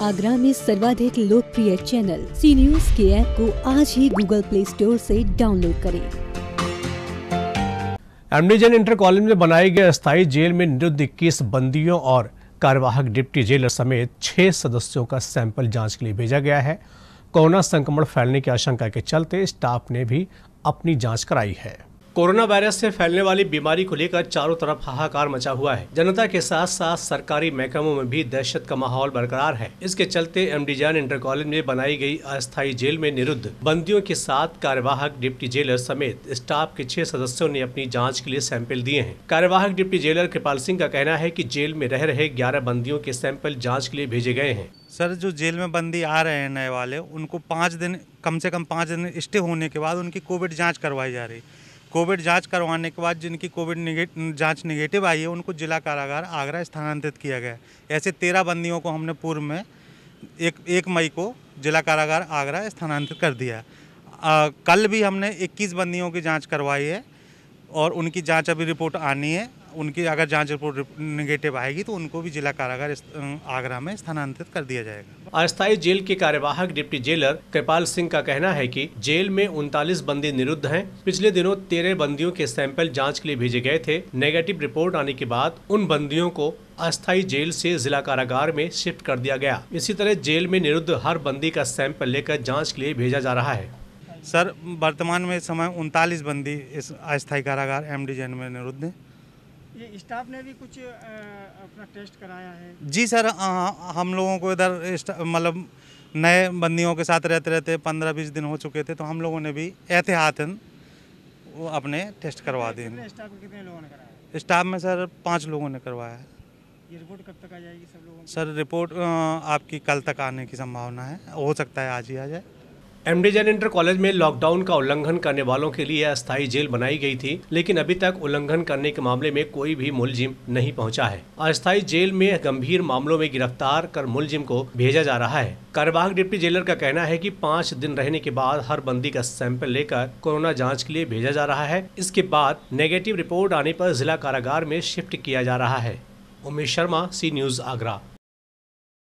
आगरा में सर्वाधिक लोकप्रिय चैनल सी न्यूज के ऐप को आज ही गूगल प्ले स्टोर से डाउनलोड करें एमडीजन इंटर कॉलेज में बनाए गए अस्थायी जेल में निरुद्ध इक्कीस बंदियों और कार्यवाहक डिप्टी जेलर समेत छह सदस्यों का सैंपल जांच के लिए भेजा गया है कोरोना संक्रमण फैलने की आशंका के चलते स्टाफ ने भी अपनी जांच कराई है कोरोना वायरस से फैलने वाली बीमारी को लेकर चारों तरफ हाहाकार मचा हुआ है जनता के साथ साथ सरकारी महकमों में भी दहशत का माहौल बरकरार है इसके चलते M D Jain inter college में बनाई गई अस्थायी जेल में निरुद्ध बंदियों के साथ कार्यवाहक डिप्टी जेलर समेत स्टाफ के छह सदस्यों ने अपनी जाँच के लिए सैंपल दिए हैं कार्यवाहक डिप्टी जेलर कृपाल सिंह का कहना है की जेल में रह रहे ग्यारह बंदियों के सैंपल जाँच के लिए भेजे गए हैं सर जो जेल में बंदी आ रहे हैं नए वाले उनको पाँच दिन कम से कम पाँच दिन स्टे होने के बाद उनकी कोविड जाँच करवाई जा रही है कोविड जांच करवाने के बाद जिनकी कोविड निगे, जांच निगेटिव आई है उनको जिला कारागार आगरा स्थानांतरित किया गया ऐसे तेरह बंदियों को हमने पूर्व में एक एक मई को जिला कारागार आगरा स्थानांतरित कर दिया आ, कल भी हमने 21 बंदियों की जांच करवाई है और उनकी जांच अभी रिपोर्ट आनी है उनकी अगर जांच रिपोर्ट निगेटिव आएगी तो उनको भी जिला कारागार आगरा में स्थानांतरित कर दिया जाएगा अस्थायी जेल के कार्यवाहक डिप्टी जेलर कृपाल सिंह का कहना है कि जेल में उनतालीस बंदी निरुद्ध हैं पिछले दिनों तेरह बंदियों के सैंपल जांच के लिए भेजे गए थे नेगेटिव रिपोर्ट आने के बाद उन बंदियों को अस्थायी जेल से जिला कारागार में शिफ्ट कर दिया गया इसी तरह जेल में निरुद्ध हर बंदी का सैंपल लेकर जाँच के लिए भेजा जा रहा है सर वर्तमान में समय उनतालीस बंदी इस अस्थायी कारागार एम डी जैन में निरुद्ध है स्टाफ ने भी कुछ अपना टेस्ट कराया है जी सर आ, हम लोगों को इधर मतलब नए बंदियों के साथ रहते रहते पंद्रह बीस दिन हो चुके थे तो हम लोगों ने भी एहतियातन वो अपने टेस्ट करवा दिए कितने लोगों ने कराया स्टाफ में सर पाँच लोगों ने करवाया है ये रिपोर्ट कब तक आ जाएगी सब लोगों सर रिपोर्ट आपकी कल तक आने की संभावना है हो सकता है आज ही आ जाए जैन इंटर कॉलेज में लॉकडाउन का उल्लंघन करने वालों के लिए अस्थायी जेल बनाई गई थी लेकिन अभी तक उल्लंघन करने के मामले में कोई भी मुलजिम नहीं पहुंचा है अस्थायी जेल में गंभीर मामलों में गिरफ्तार कर मुलजिम को भेजा जा रहा है कार्यवाहक डिप्टी जेलर का कहना है कि पाँच दिन रहने के बाद हर बंदी का सैंपल लेकर कोरोना जाँच के लिए भेजा जा रहा है इसके बाद नेगेटिव रिपोर्ट आने पर जिला कारागार में शिफ्ट किया जा रहा है उमेश शर्मा सी न्यूज आगरा